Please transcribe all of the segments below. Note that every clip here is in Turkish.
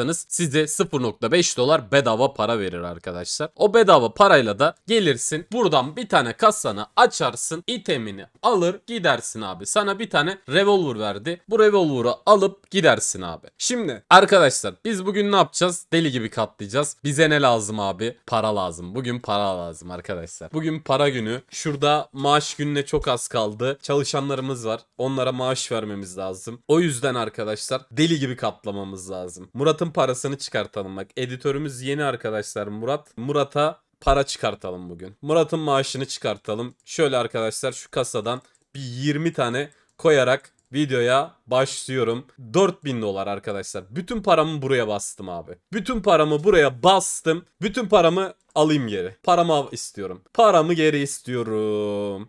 yaparsanız size 0.5 dolar bedava para verir arkadaşlar. O bedava parayla da gelirsin buradan bir tane kasanı açarsın itemini alır gidersin abi. Sana bir tane revolver verdi. Bu revolver'ı alıp gidersin abi. Şimdi arkadaşlar biz bugün ne yapacağız? Deli gibi katlayacağız. Bize ne lazım abi? Para lazım. Bugün para lazım arkadaşlar. Bugün para günü. Şurada maaş gününe çok az kaldı. Çalışanlarımız var. Onlara maaş vermemiz lazım. O yüzden arkadaşlar deli gibi katlamamız lazım. Murat'ın parasını çıkartalım bak. Editörümüz yeni arkadaşlar Murat. Murat'a para çıkartalım bugün. Murat'ın maaşını çıkartalım. Şöyle arkadaşlar şu kasadan bir 20 tane koyarak videoya başlıyorum. 4000 dolar arkadaşlar. Bütün paramı buraya bastım abi. Bütün paramı buraya bastım. Bütün paramı alayım geri. Paramı istiyorum. Paramı geri istiyorum.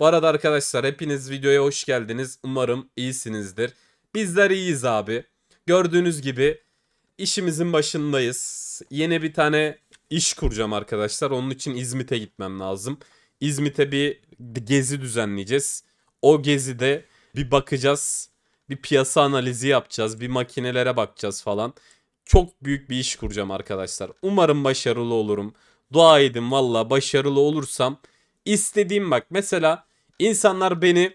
Bu arada arkadaşlar hepiniz videoya hoş geldiniz. Umarım iyisinizdir. Bizler iyiyiz abi. Gördüğünüz gibi işimizin başındayız. Yeni bir tane iş kuracağım arkadaşlar. Onun için İzmit'e gitmem lazım. İzmit'e bir gezi düzenleyeceğiz. O gezide bir bakacağız. Bir piyasa analizi yapacağız. Bir makinelere bakacağız falan. Çok büyük bir iş kuracağım arkadaşlar. Umarım başarılı olurum. Dua edin valla başarılı olursam. istediğim bak mesela insanlar beni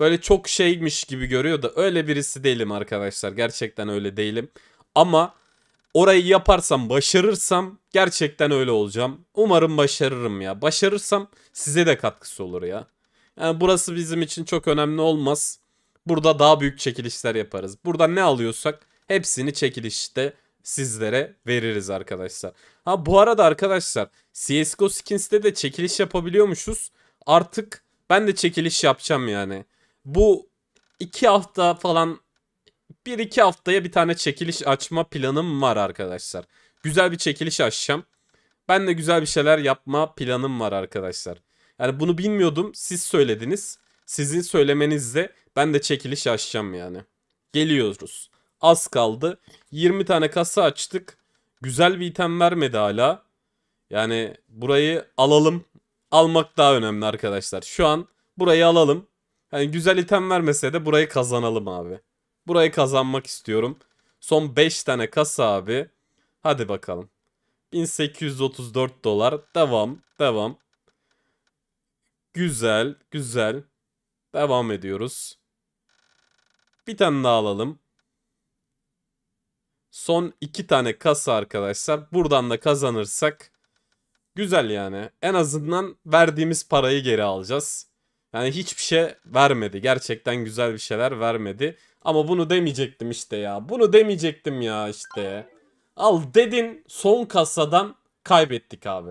böyle çok şeymiş gibi görüyor da öyle birisi değilim arkadaşlar. Gerçekten öyle değilim. Ama Orayı yaparsam, başarırsam gerçekten öyle olacağım. Umarım başarırım ya. Başarırsam size de katkısı olur ya. Yani burası bizim için çok önemli olmaz. Burada daha büyük çekilişler yaparız. Burada ne alıyorsak hepsini çekilişte sizlere veririz arkadaşlar. Ha bu arada arkadaşlar CSGO Skins'te de çekiliş yapabiliyormuşuz. Artık ben de çekiliş yapacağım yani. Bu iki hafta falan bir iki haftaya bir tane çekiliş açma planım var arkadaşlar. Güzel bir çekiliş açacağım. Ben de güzel bir şeyler yapma planım var arkadaşlar. Yani bunu bilmiyordum. Siz söylediniz. Sizin söylemenizle ben de çekiliş açacağım yani. Geliyoruz. Az kaldı. 20 tane kasa açtık. Güzel bir item vermedi hala. Yani burayı alalım. Almak daha önemli arkadaşlar. Şu an burayı alalım. Yani güzel item vermese de burayı kazanalım abi. Burayı kazanmak istiyorum. Son 5 tane kasa abi. Hadi bakalım. 1834 dolar. Devam. Devam. Güzel. Güzel. Devam ediyoruz. Bir tane daha alalım. Son iki tane kasa arkadaşlar. Buradan da kazanırsak güzel yani. En azından verdiğimiz parayı geri alacağız. Yani hiçbir şey vermedi. Gerçekten güzel bir şeyler vermedi. Ama bunu demeyecektim işte ya. Bunu demeyecektim ya işte. Al dedin son kasadan kaybettik abi.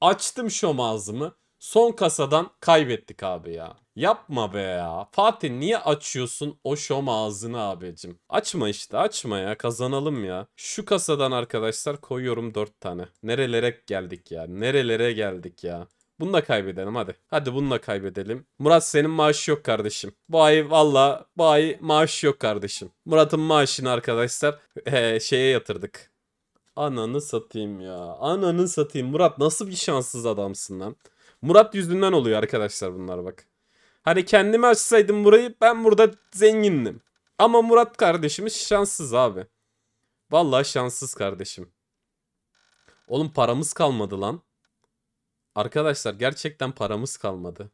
Açtım şu mağazımı. Son kasadan kaybettik abi ya. Yapma be ya. Fatih niye açıyorsun o şom ağzını abicim? Açma işte açma ya kazanalım ya. Şu kasadan arkadaşlar koyuyorum 4 tane. Nerelere geldik ya nerelere geldik ya. Bununla kaybedelim hadi. Hadi bununla kaybedelim. Murat senin maaşı yok kardeşim. Bu ay valla bu ay maaşı yok kardeşim. Murat'ın maaşını arkadaşlar ee, şeye yatırdık. Ananı satayım ya. Ananı satayım. Murat nasıl bir şanssız adamsın lan. Murat yüzünden oluyor arkadaşlar bunlar bak. Hani kendimi açsaydım burayı ben burada zengindim. Ama Murat kardeşimiz şanssız abi. Vallahi şanssız kardeşim. Oğlum paramız kalmadı lan. Arkadaşlar gerçekten paramız kalmadı.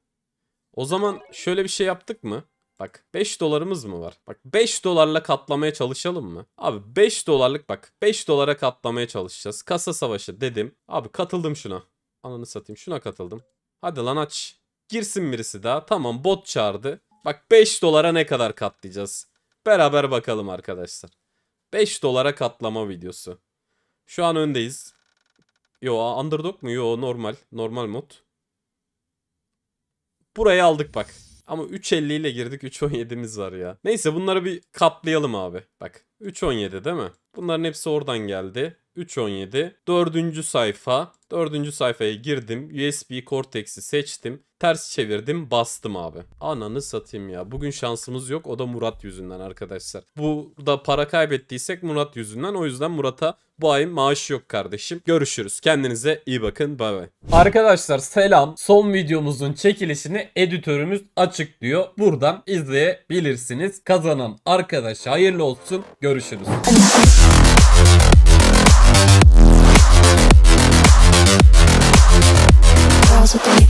O zaman şöyle bir şey yaptık mı? Bak 5 dolarımız mı var? Bak 5 dolarla katlamaya çalışalım mı? Abi 5 dolarlık bak 5 dolara katlamaya çalışacağız. Kasa savaşı dedim. Abi katıldım şuna. Ananı satayım şuna katıldım. Hadi lan aç. Girsin birisi daha. Tamam bot çağırdı. Bak 5 dolara ne kadar katlayacağız? Beraber bakalım arkadaşlar. 5 dolara katlama videosu. Şu an öndeyiz. Yo underdog mu? Yo normal. Normal mod. Burayı aldık bak. Ama 3.50 ile girdik 3.17'miz var ya. Neyse bunları bir kaplayalım abi. Bak 3.17 değil mi? Bunların hepsi oradan geldi. 3.17 4. sayfa 4. sayfaya girdim USB Cortex'i seçtim ters çevirdim bastım abi ananı satayım ya bugün şansımız yok o da Murat yüzünden arkadaşlar burada para kaybettiysek Murat yüzünden o yüzden Murat'a bu ay maaş yok kardeşim. Görüşürüz. Kendinize iyi bakın. Bay bay. Arkadaşlar selam. Son videomuzun çekilişini editörümüz açıklıyor. Buradan izleyebilirsiniz. Kazanan arkadaşa hayırlı olsun. Görüşürüz. closet.